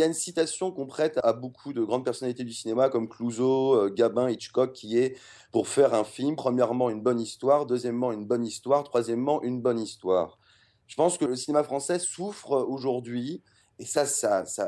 Il y a une citation qu'on prête à beaucoup de grandes personnalités du cinéma comme Clouseau, euh, Gabin, Hitchcock, qui est pour faire un film, premièrement une bonne histoire, deuxièmement une bonne histoire, troisièmement une bonne histoire. Je pense que le cinéma français souffre aujourd'hui et ça,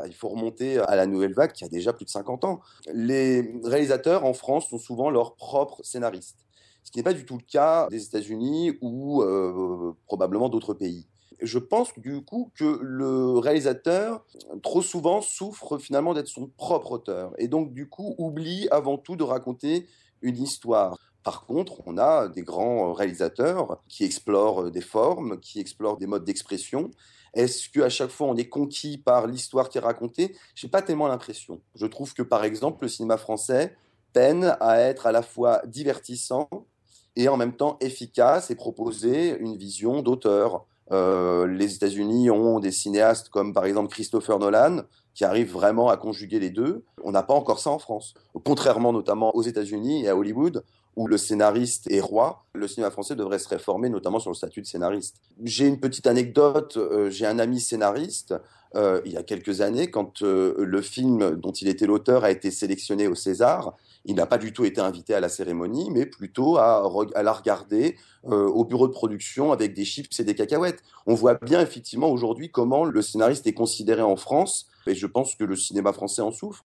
il faut remonter à la nouvelle vague qui a déjà plus de 50 ans. Les réalisateurs en France sont souvent leurs propres scénaristes, ce qui n'est pas du tout le cas des États-Unis ou euh, probablement d'autres pays je pense du coup que le réalisateur, trop souvent, souffre finalement d'être son propre auteur. Et donc, du coup, oublie avant tout de raconter une histoire. Par contre, on a des grands réalisateurs qui explorent euh, des formes, qui explorent des modes d'expression. Est-ce à chaque fois on est conquis par l'histoire qui est racontée J'ai pas tellement l'impression. Je trouve que par exemple, le cinéma français peine à être à la fois divertissant et en même temps efficace et proposer une vision d'auteur. Euh, les États-Unis ont des cinéastes comme par exemple Christopher Nolan qui arrive vraiment à conjuguer les deux. On n'a pas encore ça en France. Contrairement notamment aux États-Unis et à Hollywood, où le scénariste est roi, le cinéma français devrait se réformer, notamment sur le statut de scénariste. J'ai une petite anecdote, euh, j'ai un ami scénariste, euh, il y a quelques années, quand euh, le film dont il était l'auteur a été sélectionné au César, il n'a pas du tout été invité à la cérémonie, mais plutôt à, à la regarder au bureau de production avec des chips et des cacahuètes. On voit bien effectivement aujourd'hui comment le scénariste est considéré en France et je pense que le cinéma français en souffre.